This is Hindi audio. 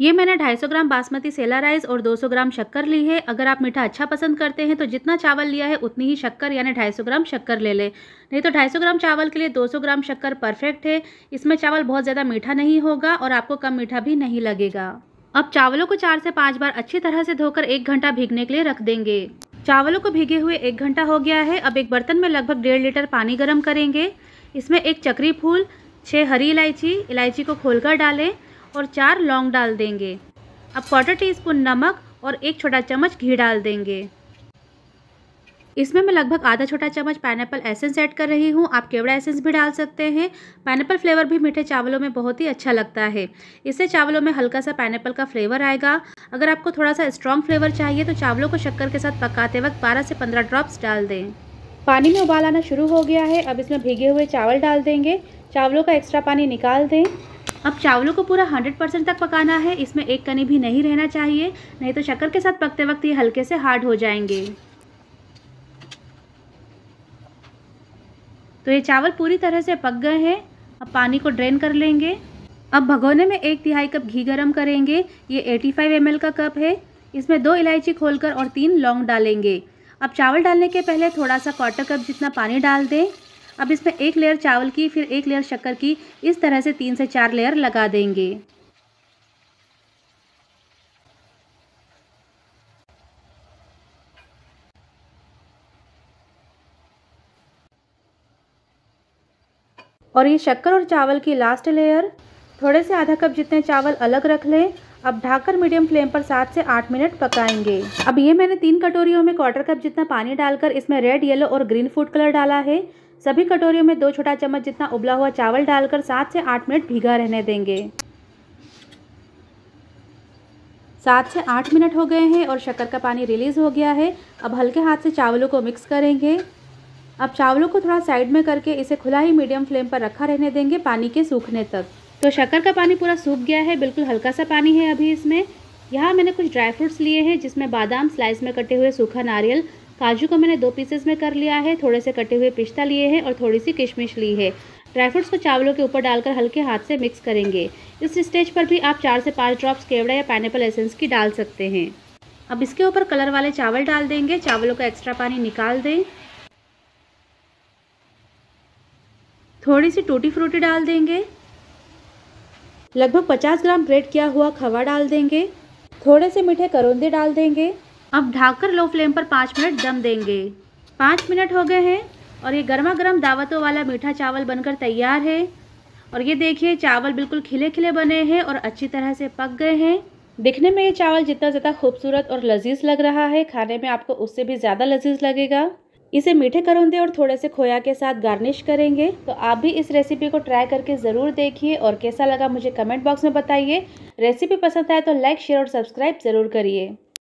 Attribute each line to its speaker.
Speaker 1: ये मैंने 250 ग्राम बासमती सेला राइस और 200 ग्राम शक्कर ली है अगर आप मीठा अच्छा पसंद करते हैं तो जितना चावल लिया है उतनी ही शक्कर यानी 250 ग्राम शक्कर ले ले नहीं तो 250 ग्राम चावल के लिए 200 ग्राम शक्कर परफेक्ट है इसमें चावल बहुत ज़्यादा मीठा नहीं होगा और आपको कम मीठा भी नहीं लगेगा अब चावलों को चार से पाँच बार अच्छी तरह से धोकर एक घंटा भीगने के लिए रख देंगे चावलों को भीगे हुए एक घंटा हो गया है अब एक बर्तन में लगभग डेढ़ लीटर पानी गर्म करेंगे इसमें एक चक्री फूल छः हरी इलायची इलायची को खोलकर डालें और चार लौंग डाल देंगे अब क्वार्टर टी स्पून नमक और एक छोटा चम्मच घी डाल देंगे इसमें मैं लगभग आधा छोटा चम्मच पाइनएप्पल एसेंस ऐड कर रही हूँ आप केवड़ा एसेंस भी डाल सकते हैं पाइनएप्पल फ्लेवर भी मीठे चावलों में बहुत ही अच्छा लगता है इससे चावलों में हल्का सा पाइनएप्पल का फ्लेवर आएगा अगर आपको थोड़ा सा स्ट्रॉन्ग फ्लेवर चाहिए तो चावलों को शक्कर के साथ पकाते वक्त बारह से पंद्रह ड्रॉप्स डाल दें पानी में उबाल आना शुरू हो गया है अब इसमें भीगे हुए चावल डाल देंगे चावलों का एक्स्ट्रा पानी निकाल दें अब चावलों को पूरा 100 परसेंट तक पकाना है इसमें एक कनी भी नहीं रहना चाहिए नहीं तो शक्कर के साथ पकते वक्त ये हल्के से हार्ड हो जाएंगे तो ये चावल पूरी तरह से पक गए हैं अब पानी को ड्रेन कर लेंगे अब भगोने में एक तिहाई कप घी गरम करेंगे ये 85 फाइव का कप है इसमें दो इलायची खोलकर और तीन लौंग डालेंगे अब चावल डालने के पहले थोड़ा सा क्वार्टर कप जितना पानी डाल दें अब इसमें एक लेयर चावल की फिर एक लेयर शक्कर की इस तरह से तीन से चार लेयर लगा देंगे और ये शक्कर और चावल की लास्ट लेयर थोड़े से आधा कप जितने चावल अलग रख लें अब ढाकर मीडियम फ्लेम पर सात से आठ मिनट पकाएंगे अब ये मैंने तीन कटोरियों में क्वार्टर कप जितना पानी डालकर इसमें रेड येलो और ग्रीन फूड कलर डाला है सभी कटोरियों में दो छोटा चम्मच जितना उबला हुआ चावल डालकर सात से आठ मिनट भीगा रहने देंगे सात से आठ मिनट हो गए हैं और शक्कर का पानी रिलीज़ हो गया है अब हल्के हाथ से चावलों को मिक्स करेंगे अब चावलों को थोड़ा साइड में करके इसे खुला ही मीडियम फ्लेम पर रखा रहने देंगे पानी के सूखने तक तो शक्कर का पानी पूरा सूख गया है बिल्कुल हल्का सा पानी है अभी इसमें यहाँ मैंने कुछ ड्राई फ्रूट्स लिए हैं जिसमें बादाम स्लाइस में कटे हुए सूखा नारियल काजू को मैंने दो पीसेस में कर लिया है थोड़े से कटे हुए पिस्ता लिए हैं और थोड़ी सी किशमिश ली है ड्राई फ्रूट्स को चावलों के ऊपर डालकर हल्के हाथ से मिक्स करेंगे इस स्टेज पर भी आप चार से पाँच ड्रॉप्स केवड़ा या पाइनएपल एसेंस की डाल सकते हैं अब इसके ऊपर कलर वाले चावल डाल देंगे चावलों का एक्स्ट्रा पानी निकाल दें थोड़ी सी टूटी फ्रूटी डाल देंगे लगभग 50 ग्राम ग्रेट किया हुआ खवा डाल देंगे थोड़े से मीठे करौंदे डाल देंगे अब ढाकर लो फ्लेम पर पाँच मिनट दम देंगे पाँच मिनट हो गए हैं और ये गर्मा गर्म दावतों वाला मीठा चावल बनकर तैयार है और ये देखिए चावल बिल्कुल खिले खिले बने हैं और अच्छी तरह से पक गए हैं दिखने में ये चावल जितना ज़्यादा खूबसूरत और लजीज लग रहा है खाने में आपको उससे भी ज़्यादा लजीज लगेगा इसे मीठे करौंदे और थोड़े से खोया के साथ गार्निश करेंगे तो आप भी इस रेसिपी को ट्राई करके ज़रूर देखिए और कैसा लगा मुझे कमेंट बॉक्स में बताइए रेसिपी पसंद आए तो लाइक शेयर और सब्सक्राइब ज़रूर करिए